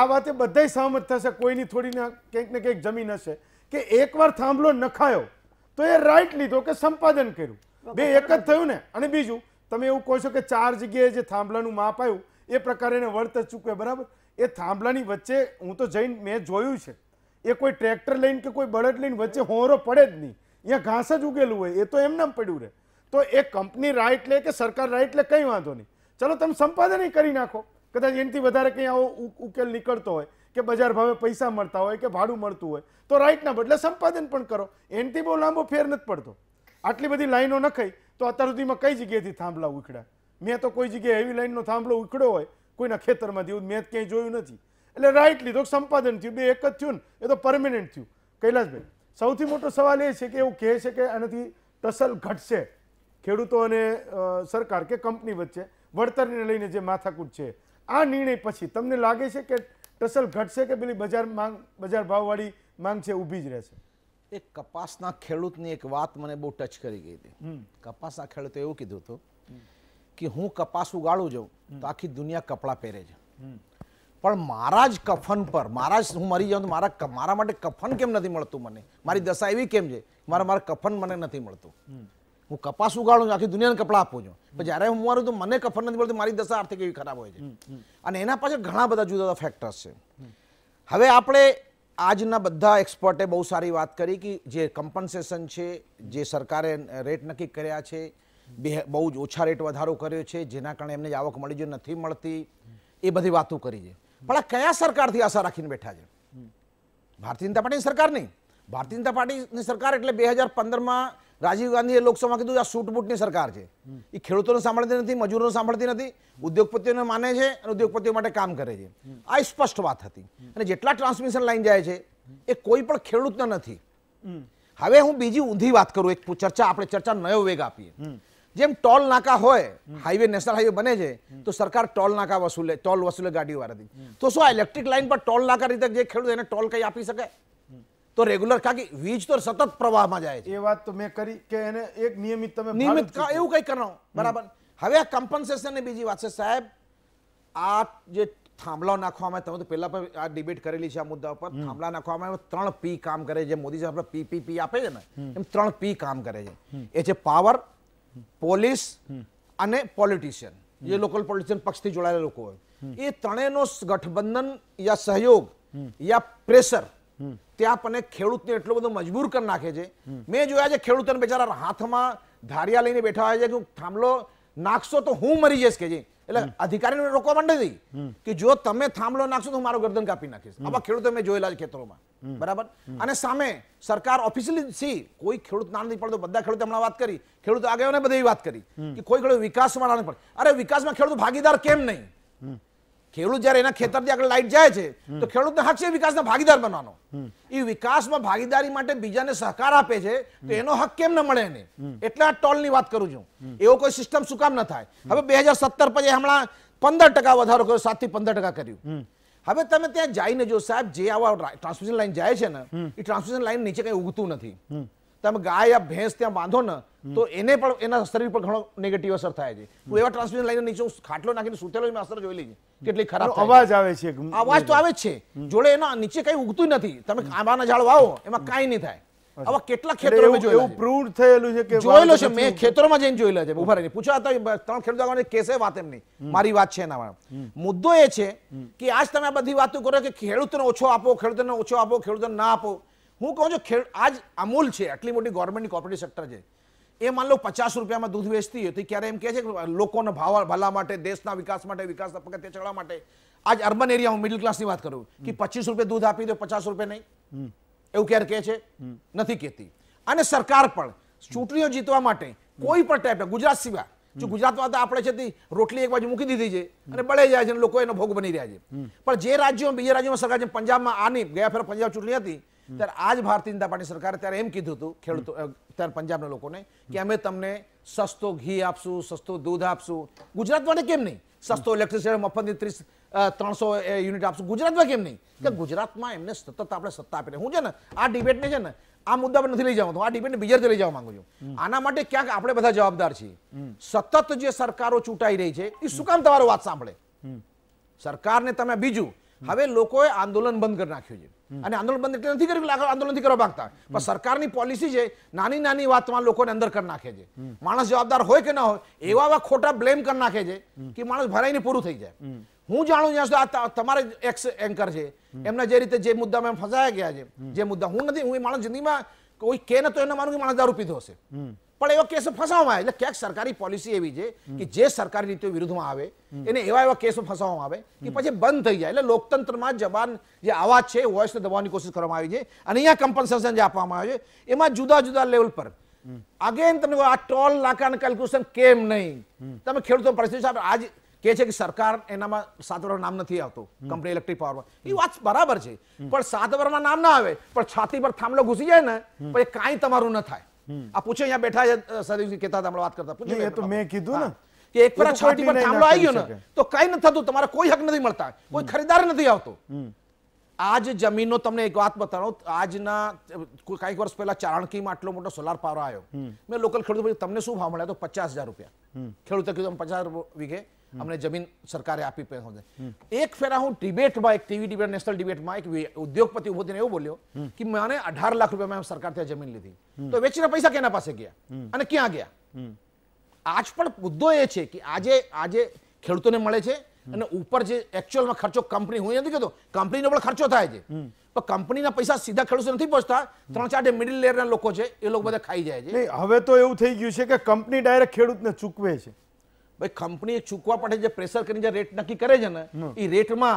આ વાતે બધા સહમત થશે કોઈની થોડી ના કંઈક ને કંઈક જમીન હશે કે એકવાર થાંભલો નખાયો તો એ રાઈટ લીધો કે સંપાદન કર્યું બે એક જ થયું ને અને બીજું તમે એવું કહો છો કે ચાર જગ્યાએ જે થાંભલાનું માપ આવ્યું એ પ્રકારે એને વળતર ચૂકવે બરાબર એ થાંભલાની વચ્ચે હું તો જઈને મેં જોયું છે એ કોઈ ટ્રેક્ટર લઈને કે કોઈ બળદ લઈને વચ્ચે હોંરો પડે જ નહીં અહીંયા ઘાસ જ ઉગેલું હોય એ તો એમને પડ્યું રહે તો એ કંપની રાઈટ લે કે સરકાર રાઈટ લે કંઈ વાંધો નહીં ચલો તમે સંપાદન કરી નાખો કદાચ એનાથી વધારે કંઈ આવો ઉકેલ નીકળતો હોય કે બજાર ભાવે પૈસા મળતા હોય કે ભાડું મળતું હોય તો રાઇટના બદલે સંપાદન પણ કરો એનાથી બહુ લાંબો ફેર નથી પડતો આટલી બધી લાઈનો નખાઈ તો અત્યાર સુધીમાં કઈ જગ્યાએથી થાંભલા ઉખડ્યા મેં તો કોઈ જગ્યાએ એવી લાઈનનો થાંભલો ઉખડ્યો હોય કોઈના ખેતરમાં એવું મેં ક્યાંય જોયું નથી એટલે રાઈટ લીધો સંપાદન થયું બે એક જ થયું ને એ તો પરમેનન્ટ થયું કૈલાસભાઈ સૌથી મોટો સવાલ એ છે કે એવું કહે છે કે આનાથી ટસલ ઘટશે ખેડૂતો અને સરકાર કે કંપની વચ્ચે વળતરને લઈને જે માથાકૂટ છે આ નિર્ણય પછી તમને લાગે છે કે ટસલ ઘટશે કે પેલી બજાર માંગ બજાર ભાવવાળી માંગ છે ઊભી જ રહેશે એ કપાસના ખેડૂતની એક વાત મને બહુ ટચ કરી ગઈ હતી કપાસના ખેડૂતે એવું કીધું હતું કે હું કપાસ ઉગાડું જાઉં તો આખી દુનિયા કપડાં પહેરે છે પણ મારા જ કફન પર મારા જ હું મરી જાઉં તો મારા મારા માટે કફન કેમ નથી મળતું મને મારી દશા એવી કેમ છે મારા મારા કફન મને નથી મળતું હું કપાસ ઉગાડું આખી દુનિયાને કપડા આપું છું પણ જ્યારે હું મારું તો મને ખબર નથી પડતી મારી દશા આર્થિક એવી ખરાબ હોય છે અને એના પાછળ ઘણા બધા જુદા જુદા ફેક્ટર્સ છે હવે આપણે આજના બધા એક્સપર્ટે બહુ સારી વાત કરી કે જે કમ્પન્સેશન છે જે સરકારે રેટ નક્કી કર્યા છે બે બહુ જ ઓછા રેટ વધારો કર્યો છે જેના કારણે એમને આવક મળી જો નથી મળતી એ બધી વાતો કરી છે પણ આ કયા સરકારથી આશા રાખીને બેઠા છે ભારતીય જનતા પાર્ટીની સરકાર નહીં ભારતીય જનતા પાર્ટીની સરકાર એટલે બે હજાર પંદરમાં રાજીવ એ લોકસભામાં કીધું આ સૂટબૂટની સરકાર છે એ ખેડૂતોને સાંભળતી નથી મજૂરોને સાંભળતી નથી ઉદ્યોગપતિઓને માને છે અને ઉદ્યોગપતિઓ માટે કામ કરે છે આ સ્પષ્ટ વાત હતી અને જેટલા ટ્રાન્સમિશન લાઈન જાય છે એ કોઈ પણ ખેડૂતને નથી હવે હું બીજી ઊંધી વાત કરું એક ચર્ચા આપણે ચર્ચા નયો વેગ આપીએ જેમ ટોલ નાકા હોય હાઈવે નેશનલ હાઈવે બને છે તો સરકાર ટોલ નાકા વસૂલે ટોલ વસૂલે ગાડીઓ વાળાથી તો શું આ ઇલેક્ટ્રિક લાઇન પર ટોલ નાકા રીતે જે ખેડૂત એને ટોલ કંઈ આપી શકે તો રેગ્યુલર કારણ કે વીજ તો સતત પ્રવાહમાં જાય છે એ વાત તો મેં કરી કે એને એક નિયમિત તમે નિયમિત એવું કંઈ કરો બરાબર હવે આ કમ્પન્સેશનની બીજી વાત છે સાહેબ આ જે થાંભલાઓ નાખવામાં તમે તો પહેલા પણ આ ડિબેટ કરેલી છે આ મુદ્દા ઉપર થાંભલા નાખવામાં ત્રણ પી કામ કરે છે મોદી સાહેબ પીપીપી આપે છે ને એમ ત્રણ પી કામ કરે છે એ છે પાવર પોલીસ અને પોલિટિશિયન જે લોકલ પોલિટિશિયન પક્ષથી જોડાયેલા લોકો હોય એ ત્રણેયનો ગઠબંધન યા સહયોગ યા પ્રેશર ત્યાં પણ ખેડૂતને એટલો બધો મજબૂર કરી નાખે છે મેં જોયા છે ખેડૂતોને બિચારા હાથમાં ધારિયા લઈને બેઠા હોય છે કે થાંભલો નાખશો તો હું મરી જઈશ કે એટલે અધિકારીને રોકવા માંડે હતી કે જો તમે થાંભલો નાખશો તો હું મારો ગરદન કાપી નાખીશ આવા ખેડૂતો મેં જોયેલા છે ખેતરોમાં બરાબર અને સામે સરકાર ઓફિશિયલી સી કોઈ ખેડૂત ના નથી પડતો બધા ખેડૂતો હમણાં વાત કરી ખેડૂતો આગળ બધી વાત કરી કે કોઈ ખેડૂત વિકાસમાં ના પડે અરે વિકાસમાં ખેડૂત ભાગીદાર કેમ નહીં ખેડૂત જ્યારે એના ખેતરથી આગળ લાઇટ જાય છે તો ખેડૂતને હક છે વિકાસના ભાગીદાર બનવાનો એ વિકાસમાં ભાગીદારી માટે બીજાને સહકાર આપે છે તો એનો હક કેમ ન મળે એને એટલે આ ટોલની વાત કરું છું એવો કોઈ સિસ્ટમ શું કામ ન થાય હવે બે હજાર સત્તર પછી હમણાં પંદર ટકા વધારો કર્યો સાત થી પંદર ટકા કર્યું હવે તમે ત્યાં જઈને જો સાહેબ જે આવા ટ્રાન્સમિશન લાઇન જાય છે ને એ ટ્રાન્સમિશન લાઇન નીચે કઈ ઉગતું નથી તમે ગાય ભેંસ ત્યાં બાંધો ને તો એને પણ એના શરીર પર ઘણો નેગેટિવ અસર થાય છે હું એવા ટ્રાન્સમિશન લાઈન નીચે ખાટલો નાખીને સૂતેલો એમાં અસર જોઈ લીધી કેટલી ખરાબ અવાજ આવે છે અવાજ તો આવે જ છે જોડે એના નીચે કઈ ઉગતું નથી તમે આંબાના ઝાડ વાવો એમાં કાંઈ નહીં થાય આવા કેટલા ખેતરો મેં એવું પ્રૂવ થયેલું છે જોયેલું છે મેં ખેતરોમાં જઈને જોયેલા છે ઉભા રહીને પૂછ્યા ત્રણ ખેડૂત આગળ વાત એમની મારી વાત છે એના મુદ્દો એ છે કે આજ તમે બધી વાતો કરો કે ખેડૂતને ઓછો આપો ખેડૂતને ઓછો આપો ખેડૂતને ના આપો હું કહું છું ખેડ આજ અમૂલ છે આટલી મોટી ગવર્મેન્ટની કોર્પોરેટિવ સેક્ટર છે એ માન લો પચાસ રૂપિયામાં દૂધ વેચતી હોય તો ક્યારે એમ કહે છે કે લોકોના ભાવ ભલા માટે દેશના વિકાસ માટે વિકાસના પગથિયા ચડવા માટે આજ અર્બન એરિયા હું મિડલ ક્લાસની વાત કરું કે પચીસ રૂપિયા દૂધ આપી દો પચાસ રૂપિયા નહીં એવું ક્યારે કહે છે નથી કહેતી અને સરકાર પણ ચૂંટણીઓ જીતવા માટે કોઈ પણ ટાઈપે ગુજરાત સિવાય જો ગુજરાતમાં તો આપણે છે રોટલી એક બાજુ મૂકી દીધી છે અને બળે જાય છે લોકો એનો ભોગ બની રહ્યા છે પણ જે રાજ્યો બીજા રાજ્યોમાં સરકાર છે પંજાબમાં આની ગયા ફેર પંજાબ ચૂંટણી હતી ત્યારે આ ભારતીય જનતા પાર્ટી સરકારે ત્યારે એમ કીધું હતું ખેડૂતો ત્યારે પંજાબના લોકોને કે અમે તમને સસ્તો ઘી આપશું સસ્તો દૂધ આપશું ગુજરાતમાં કેમ નહીં સસ્તો ઇલેક્ટ્રિસિટી મફતની ત્રીસ ત્રણસો યુનિટ આપશું ગુજરાતમાં કેમ નહીં કે ગુજરાતમાં એમને સતત આપણે સત્તા આપીને હું છે ને આ ડિબેટને છે ને આ મુદ્દા પર નથી લઈ જવા આ ડિબેટને બીજા લઈ જવા માંગુ છું આના માટે ક્યાંક આપણે બધા જવાબદાર છીએ સતત જે સરકારો ચૂંટાઈ રહી છે એ શું કામ તમારો વાત સાંભળે સરકારને તમે બીજું હવે લોકોએ આંદોલન બંધ કરી નાખ્યું છે અને આંદોલન બંધ એટલે નથી કર્યું આંદોલનથી કરવા માંગતા પણ સરકારની પોલિસી છે નાની નાની વાતમાં લોકોને અંદર કરી નાખે છે માણસ જવાબદાર હોય કે ના હોય એવા એવા ખોટા બ્લેમ કરી નાખે છે કે માણસ ભરાઈને પૂરું થઈ જાય હું જાણું જ્યાં સુધી આ તમારા એક્સ એન્કર છે એમના જે રીતે જે મુદ્દામાં ફસાયા ગયા છે જે મુદ્દા હું નથી હું એ માણસ જિંદગીમાં કોઈ કે ને તો એને માનું કે માણસ દારૂ પીધો હશે પણ એવા કેસો ફસાવવામાં આવે એટલે ક્યાંક સરકારી પોલિસી એવી છે કે જે સરકારી નીતિઓ વિરુદ્ધમાં આવે એને એવા એવા કેસો ફસાવવામાં આવે કે પછી બંધ થઈ જાય એટલે લોકતંત્રમાં જબાન જે અવાજ છે વોઇસને દબાવવાની કોશિશ કરવામાં આવી છે અને અહીંયા કમ્પન્સેશન જે આપવામાં આવે છે એમાં જુદા જુદા લેવલ પર અગેન તમે આ ટોલ નાકાનું કેલ્ક્યુલેશન કેમ નહીં તમે ખેડૂતો પરિસ્થિતિ આજ કે છે કે સરકાર એનામાં સાતવર નામ નથી આવતું કંપની ઇલેક્ટ્રિક પાવરમાં એ વાત બરાબર છે પણ સાતવરમાં નામ ના આવે પણ છાતી પર થાંભલો ઘૂસી જાય ને પછી કાંઈ તમારું ન થાય આ પૂછો અહીંયા બેઠા છે સદીવજી કહેતા હમણાં વાત કરતા પૂછો તો મેં કીધું ને કે એક પર છાતી પર થાંભલો આવી ગયો ને તો કાંઈ નથી થતું તમારે કોઈ હક નથી મળતા કોઈ ખરીદાર નથી આવતો આજ જમીનનો તમને એક વાત બતાવો આજના કઈક વર્ષ પહેલા ચારણકીમાં આટલો મોટો સોલાર પાવર આવ્યો મેં લોકલ ખેડૂત તમને શું ભાવ મળ્યો તો પચાસ હજાર રૂપિયા ખેડૂતે કીધું પચાસ વીઘે અમને જમીન સરકારે આપી પડે એક ફેરા હું ડિબેટમાં એક ટીવી ડિબેટ નેશનલ ડિબેટમાં એક ઉદ્યોગપતિ ઉભો થઈને એવું બોલ્યો કે મને અઢાર લાખ રૂપિયામાં સરકાર ત્યાં જમીન લીધી તો વેચીને પૈસા કેના પાસે ગયા અને ક્યાં ગયા આજ પણ મુદ્દો એ છે કે આજે આજે ખેડૂતોને મળે છે અને ઉપર જે એકચ્યુઅલમાં ખર્ચો કંપની હું નથી કહેતો કંપનીનો પણ ખર્ચો થાય છે પણ કંપનીના પૈસા સીધા ખેડૂતો નથી પહોંચતા ત્રણ ચાર મિડિલ લેયરના લોકો છે એ લોકો બધા ખાઈ જાય છે હવે તો એવું થઈ ગયું છે કે કંપની ડાયરેક્ટ ખેડૂતને ચૂકવે છે ભાઈ કંપની ચૂકવા પડે જે પ્રેશર કરીને જે રેટ નક્કી કરે છે ને એ રેટમાં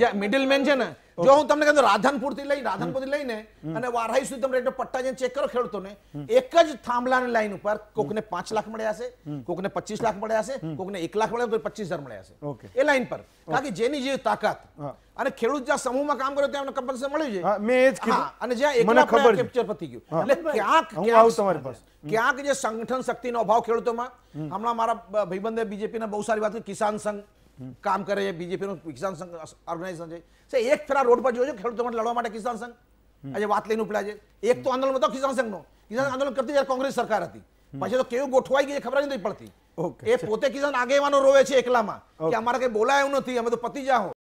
જે મિડલમેન છે ને જો હું તમને કહું રાધનપુરથી લઈને રાધનપુરથી લઈને અને વારાહી સુધી તમે પટ્ટા જઈને ચેક કરો ખેડૂતોને એક જ થાંભલાની લાઈન ઉપર કોકને પાંચ લાખ મળ્યા હશે કોકને પચીસ લાખ મળ્યા હશે કોકને એક લાખ મળ્યા પચીસ હજાર મળ્યા હશે એ લાઈન પર કારણ કે જેની જે તાકાત અને ખેડૂત જ્યાં સમૂહમાં કામ કર્યો ત્યાં કમ્પલસરી મળ્યું છે મેં એ જ કીધું અને જ્યાં એકલા ખબર કેપ્ચર પતી ગયું એટલે ક્યાંક ક્યાંક ક્યાંક જે સંગઠન શક્તિનો અભાવ ખેડૂતોમાં હમણાં મારા ભાઈબંધે બીજેપીના બહુ સારી વાત કિસાન સંઘ કામ કરે છે બીજેપીનું કિસાન સંઘ ઓર્ગેનાઇઝેશન છે સે એક ફેરા રોડ પર જોજો ખેડૂતો માટે લડવા માટે કિસાન સંઘ આજે વાત લઈને ઉપડ્યા છે એક તો આંદોલન હતો કિસાન સંઘનો કિસાન આંદોલન કરતી જ્યારે કોંગ્રેસ સરકાર હતી પછી તો કેવું ગોઠવાઈ ગઈ ખબર નથી પડતી એ પોતે કિસાન આગેવાનો રોવે છે એકલામાં કે અમારે કઈ બોલાયું નથી અમે તો પતી જાઓ